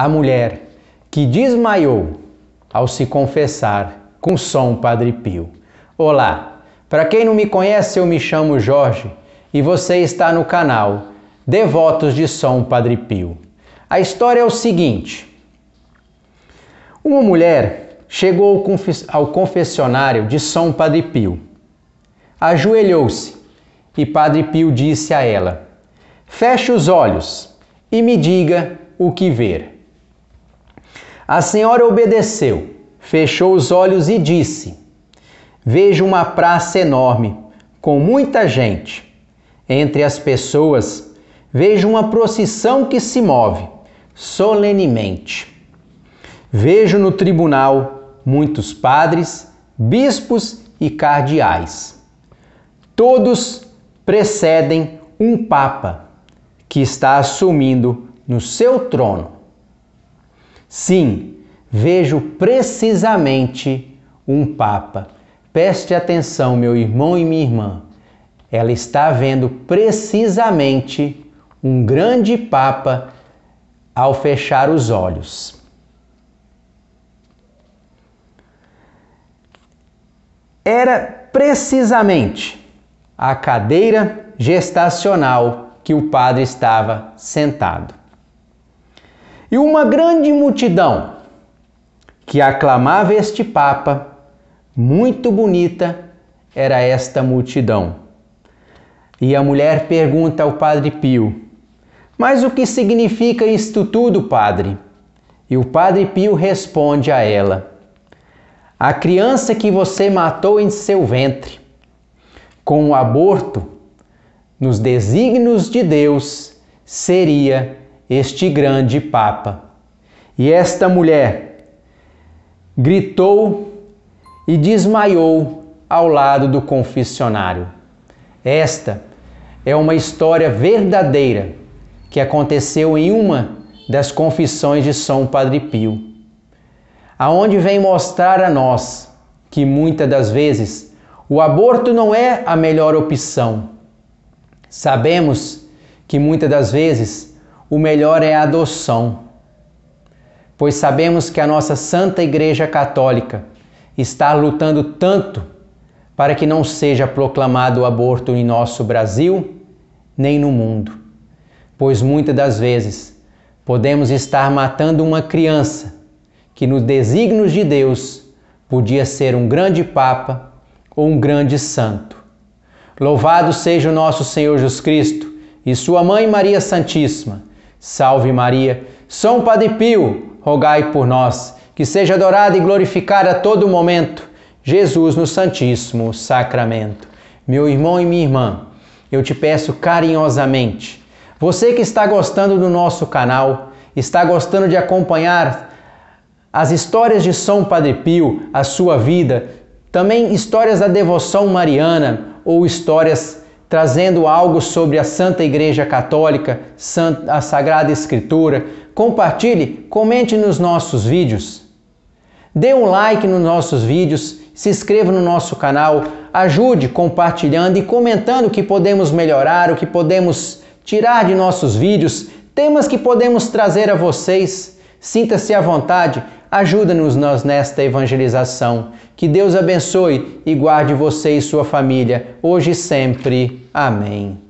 A mulher que desmaiou ao se confessar com São Padre Pio. Olá, para quem não me conhece, eu me chamo Jorge e você está no canal Devotos de São Padre Pio. A história é o seguinte: uma mulher chegou ao confessionário de São Padre Pio, ajoelhou-se e Padre Pio disse a ela: Feche os olhos e me diga o que ver. A senhora obedeceu, fechou os olhos e disse: Vejo uma praça enorme, com muita gente. Entre as pessoas, vejo uma procissão que se move solenemente. Vejo no tribunal muitos padres, bispos e cardeais. Todos precedem um Papa que está assumindo no seu trono Sim, vejo precisamente um Papa. Preste atenção, meu irmão e minha irmã. Ela está vendo precisamente um grande Papa ao fechar os olhos. Era precisamente a cadeira gestacional que o padre estava sentado. E uma grande multidão que aclamava este Papa, muito bonita, era esta multidão. E a mulher pergunta ao Padre Pio: Mas o que significa isto tudo, Padre? E o Padre Pio responde a ela: A criança que você matou em seu ventre, com o aborto, nos desígnios de Deus, seria este grande Papa. E esta mulher gritou e desmaiou ao lado do confessionário. Esta é uma história verdadeira que aconteceu em uma das confissões de São Padre Pio, aonde vem mostrar a nós que muitas das vezes o aborto não é a melhor opção. Sabemos que muitas das vezes o melhor é a adoção, pois sabemos que a nossa Santa Igreja Católica está lutando tanto para que não seja proclamado o aborto em nosso Brasil nem no mundo, pois muitas das vezes podemos estar matando uma criança que, nos desígnios de Deus, podia ser um grande Papa ou um grande santo. Louvado seja o nosso Senhor Jesus Cristo e Sua Mãe Maria Santíssima Salve Maria! São Padre Pio, rogai por nós, que seja adorado e glorificado a todo momento, Jesus no Santíssimo Sacramento. Meu irmão e minha irmã, eu te peço carinhosamente, você que está gostando do nosso canal, está gostando de acompanhar as histórias de São Padre Pio, a sua vida, também histórias da devoção mariana ou histórias trazendo algo sobre a Santa Igreja Católica, a Sagrada Escritura. Compartilhe, comente nos nossos vídeos. Dê um like nos nossos vídeos, se inscreva no nosso canal, ajude compartilhando e comentando o que podemos melhorar, o que podemos tirar de nossos vídeos, temas que podemos trazer a vocês. Sinta-se à vontade, ajuda-nos nós nesta evangelização. Que Deus abençoe e guarde você e sua família, hoje e sempre. Amém.